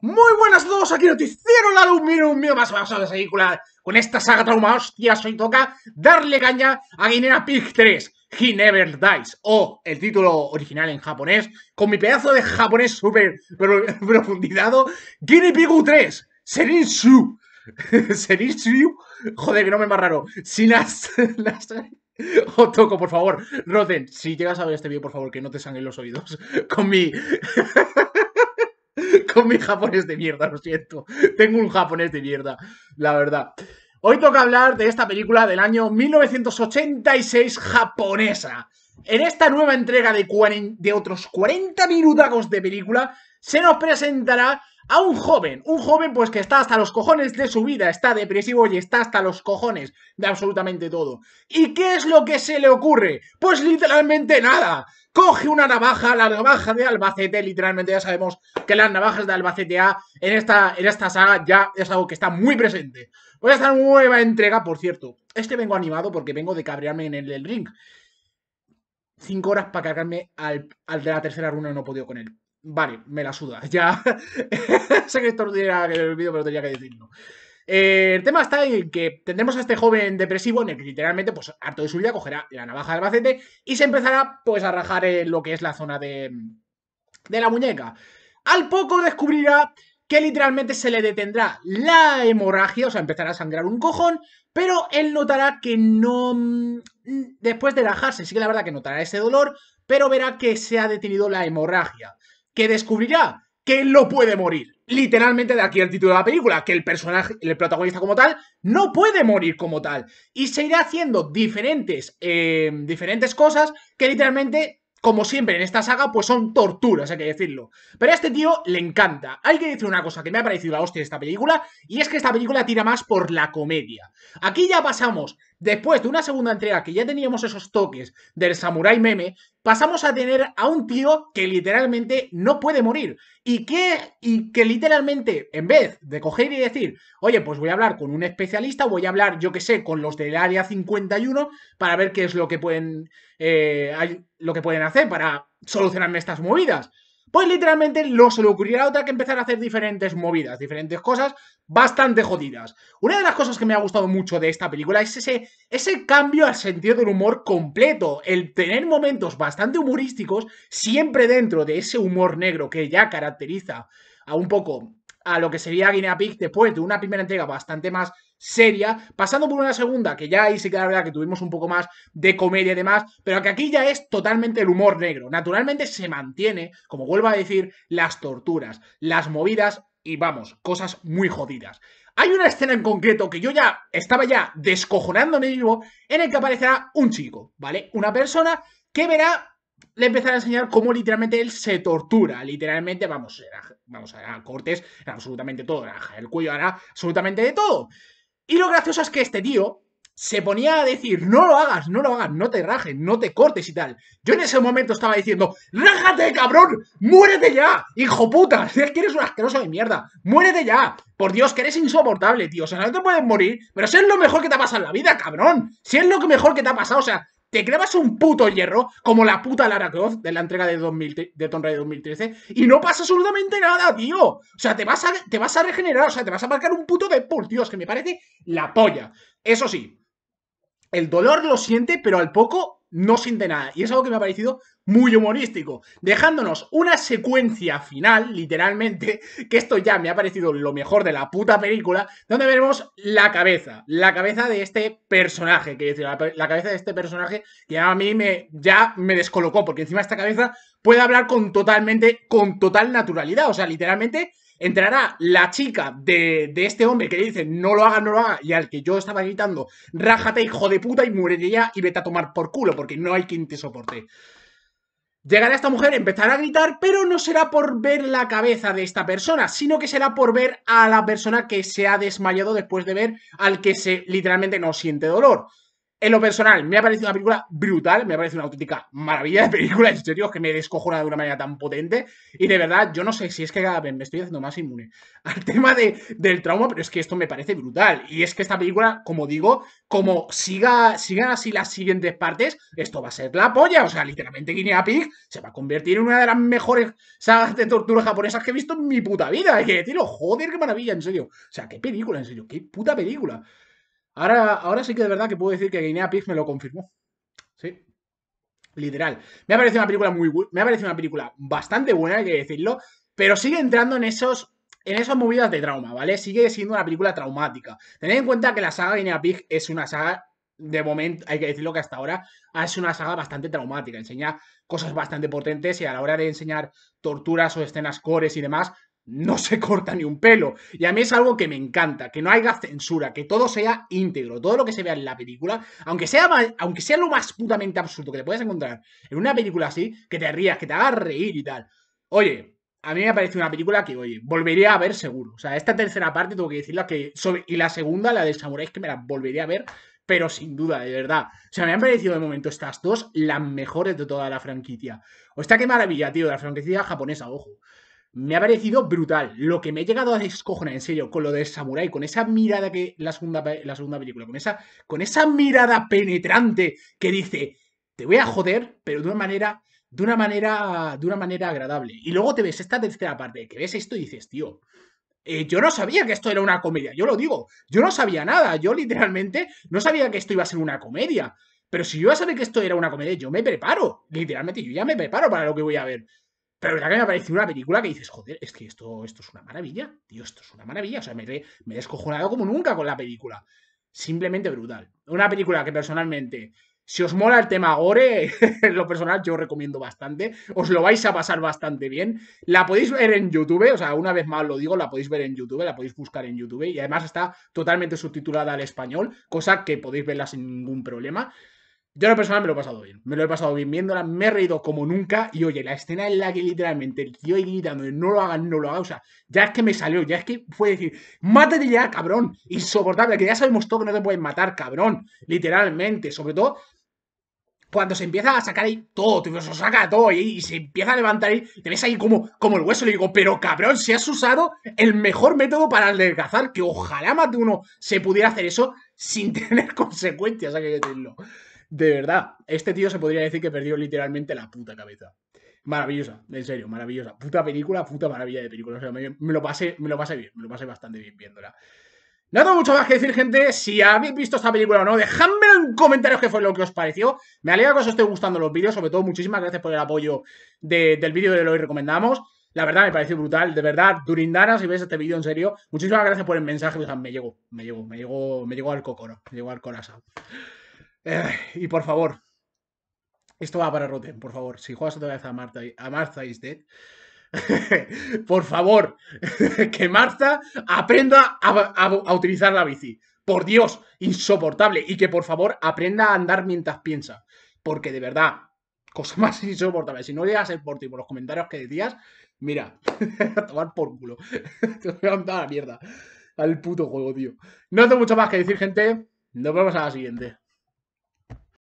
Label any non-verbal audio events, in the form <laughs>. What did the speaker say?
Muy buenas a todos, aquí Noticiero La Lumina, un mío más vamos de película. Con esta saga trauma, hostia soy toca darle caña a Guinea Pig 3, He Never Dies, o el título original en japonés, con mi pedazo de japonés súper <laughs> profundizado, Guinea Pig 3, Serinshu Shu. joder, que no me más raro. Sin las... <laughs> toco, por favor, Roten, si llegas a ver este vídeo, por favor, que no te sangren los oídos <laughs> con mi con mi japonés de mierda, lo siento. Tengo un japonés de mierda, la verdad. Hoy toca hablar de esta película del año 1986 japonesa. En esta nueva entrega de, de otros 40 minutacos de película se nos presentará a un joven, un joven pues que está hasta los cojones de su vida, está depresivo y está hasta los cojones de absolutamente todo. ¿Y qué es lo que se le ocurre? Pues literalmente nada coge una navaja, la navaja de Albacete, literalmente ya sabemos que las navajas de Albacete A en esta, en esta saga ya es algo que está muy presente. Voy a una nueva entrega, por cierto, este vengo animado porque vengo de cabrearme en el, ring. Cinco horas para cargarme al, de la tercera runa y no he podido con él. Vale, me la suda, <laughs> ya... <laughs> sé que esto no tiene nada el vídeo, pero tenía que decirlo. Eh, el tema está en que tendremos a este joven depresivo en el que literalmente, pues harto de su vida, cogerá la navaja del Albacete y se empezará pues a rajar en lo que es la zona de, de la muñeca. Al poco descubrirá que literalmente se le detendrá la hemorragia, o sea, empezará a sangrar un cojón, pero él notará que no... Después de rajarse, sí que la verdad que notará ese dolor, pero verá que se ha detenido la hemorragia, que descubrirá que él no puede morir literalmente de aquí el título de la película, que el personaje, el protagonista como tal, no puede morir como tal. Y se irá haciendo diferentes, eh, diferentes cosas que literalmente, como siempre en esta saga, pues son torturas, hay que decirlo. Pero a este tío le encanta. Hay que decir una cosa que me ha parecido la hostia de esta película, y es que esta película tira más por la comedia. Aquí ya pasamos Después de una segunda entrega que ya teníamos esos toques del samurai meme, pasamos a tener a un tío que literalmente no puede morir y que, y que literalmente, en vez de coger y decir, oye, pues voy a hablar con un especialista, voy a hablar, yo que sé, con los del área 51 para ver qué es lo que pueden, eh, lo que pueden hacer para solucionarme estas movidas. Pues literalmente no se le ocurrirá otra que empezar a hacer diferentes movidas, diferentes cosas bastante jodidas. Una de las cosas que me ha gustado mucho de esta película es ese, ese cambio al sentido del humor completo, el tener momentos bastante humorísticos siempre dentro de ese humor negro que ya caracteriza a un poco a lo que sería Guinea Pig después de una primera entrega bastante más seria, pasando por una segunda, que ya ahí sí que la verdad que tuvimos un poco más de comedia y demás, pero que aquí ya es totalmente el humor negro. Naturalmente se mantiene, como vuelvo a decir, las torturas, las movidas y vamos, cosas muy jodidas. Hay una escena en concreto que yo ya estaba ya descojonándome vivo, en el que aparecerá un chico, ¿vale? Una persona que verá le empezará a enseñar cómo literalmente él se tortura. Literalmente, vamos, a vamos, a cortes, absolutamente todo, el cuello hará absolutamente de todo. Y lo gracioso es que este tío se ponía a decir, no lo hagas, no lo hagas, no te rajes, no te cortes y tal. Yo en ese momento estaba diciendo, rájate, cabrón, muérete ya, hijo puta, <laughs> es que eres un asqueroso de mierda, muérete ya. Por Dios, que eres insoportable, tío. O sea, no te puedes morir, pero si es lo mejor que te ha pasado en la vida, cabrón. Si es lo mejor que te ha pasado, o sea, te clavas un puto hierro, como la puta Lara Croft de la entrega de, 2000, de Tomb Raider 2013, y no pasa absolutamente nada, tío. O sea, te vas, a, te vas a regenerar, o sea, te vas a marcar un puto de tío, es que me parece la polla. Eso sí, el dolor lo siente, pero al poco no siente nada. Y es algo que me ha parecido muy humorístico, dejándonos una secuencia final, literalmente, <laughs> que esto ya me ha parecido lo mejor de la puta película, donde veremos la cabeza, la cabeza de este personaje, que decir, la, cabeza de este personaje que a mí me, ya me descolocó, porque encima esta cabeza puede hablar con totalmente, con total naturalidad, o sea, literalmente entrará la chica de, de este hombre que le dice no lo haga, no lo haga, y al que yo estaba gritando, rájate, hijo de puta, y muérete ya y vete a tomar por culo, porque no hay quien te soporte. Llegará esta mujer, empezará a gritar, pero no será por ver la cabeza de esta persona, sino que será por ver a la persona que se ha desmayado después de ver al que se literalmente no siente dolor. En lo personal, me ha parecido una película brutal, me ha parecido una auténtica maravilla de película, en serio, que me descojona de una manera tan potente. Y de verdad, yo no sé si es que cada vez me estoy haciendo más inmune <laughs> al tema del trauma, pero es que esto me parece brutal. Y es que esta película, como digo, como siga, sigan así las siguientes partes, esto va a ser la polla. O sea, literalmente Guinea Pig se va a convertir en una de las mejores sagas de tortura japonesas que he visto en mi puta vida. y que decirlo, joder, qué maravilla, en serio. O sea, qué película, en serio, qué puta película. Ahora, sí que de verdad que puedo decir que Guinea Pig me lo confirmó. Sí. Literal. Me ha parecido una película muy me ha una película bastante buena, hay que decirlo, pero sigue entrando en esos en esas movidas de trauma, ¿vale? Sigue siendo una película traumática. Tened en cuenta que la saga Guinea Pig es una saga de momento, hay que decirlo que hasta ahora es una saga bastante traumática, enseña cosas bastante potentes y a la hora de enseñar torturas o escenas cores y demás, no se corta ni un pelo. Y a mí es algo que me encanta, que no haya censura, que todo sea íntegro, todo lo que se vea en la película, aunque sea, aunque sea lo más putamente absurdo que te puedas encontrar en una película así, que te rías, que te hagas reír y tal. Oye, a mí me parece una película que, oye, volvería a ver seguro. O sea, esta tercera parte tengo que decirla que... y la segunda, la del samurái, que me la volvería a ver, pero sin duda, de verdad. O sea, me han parecido de momento estas dos las mejores de toda la franquicia. O está qué maravilla, tío, la franquicia japonesa, ojo me ha parecido brutal. Lo que me he llegado a descojonar, en serio, con lo del samurái, con esa mirada que. La segunda, la segunda película, con esa, con esa mirada penetrante que dice. Te voy a joder, pero de una manera. De una manera. De una manera agradable. Y luego te ves esta tercera parte, que ves esto y dices, tío. Eh, yo no sabía que esto era una comedia, yo lo digo. Yo no sabía nada. Yo literalmente no sabía que esto iba a ser una comedia. Pero si yo iba a saber que esto era una comedia, yo me preparo. Literalmente, yo ya me preparo para lo que voy a ver. Pero verdad que me ha parecido una película que dices, joder, es que esto, esto es una maravilla, tío, esto es una maravilla. O sea, me, he descojonado como nunca con la película. Simplemente brutal. Una película que personalmente, si os mola el tema gore, <laughs> en lo personal yo os recomiendo bastante. Os lo vais a pasar bastante bien. La podéis ver en YouTube, o sea, una vez más lo digo, la podéis ver en YouTube, la podéis buscar en YouTube. Y además está totalmente subtitulada al español, cosa que podéis verla sin ningún problema. Yo en lo personal me lo he pasado bien. Me lo he pasado bien viéndola, me he reído como nunca. Y oye, la escena en la que literalmente el tío ahí gritando, no lo hagan, no lo hagan. O sea, ya es que me salió, ya es que fue decir, mátate ya, cabrón. Insoportable, que ya sabemos todo que no te pueden matar, cabrón. Literalmente. Sobre todo cuando se empieza a sacar ahí todo, te se saca todo y, se empieza a levantar ahí, te ves ahí como, como el hueso. Le digo, pero cabrón, si has usado el mejor método para adelgazar, que ojalá más de uno se pudiera hacer eso sin <laughs> tener consecuencias, hay que decirlo. De verdad, este tío se podría decir que perdió literalmente la puta cabeza. Maravillosa, en serio, maravillosa. Puta película, puta maravilla de película. me, lo pasé, me lo pasé bien, me lo pasé bastante bien viéndola. No tengo mucho más que decir, gente. Si habéis visto esta película o no, dejadme en comentarios qué fue lo que os pareció. Me alegra que os esté gustando los vídeos. Sobre todo, muchísimas gracias por el apoyo del vídeo de lo recomendamos. La verdad, me pareció brutal. De verdad, Durindana, si ves este vídeo, en serio, muchísimas gracias por el mensaje. O me llegó, me llegó, me llegó, me llegó al cocoro, me llegó al corazón. <sighs> y por favor, esto va para Rotten, por favor. Si juegas otra vez a Marta, a Marta is dead, <laughs> por favor, <laughs> que Marta aprenda a, utilizar la bici. Por Dios, insoportable. Y que por favor aprenda a andar mientras piensa. Porque de verdad, cosa <laughs> más insoportable. Si no leas el por por los comentarios que decías, mira, a tomar por culo. Te voy a mandar a la mierda. Al puto juego, tío. No tengo mucho más que decir, gente. Nos vemos a la siguiente.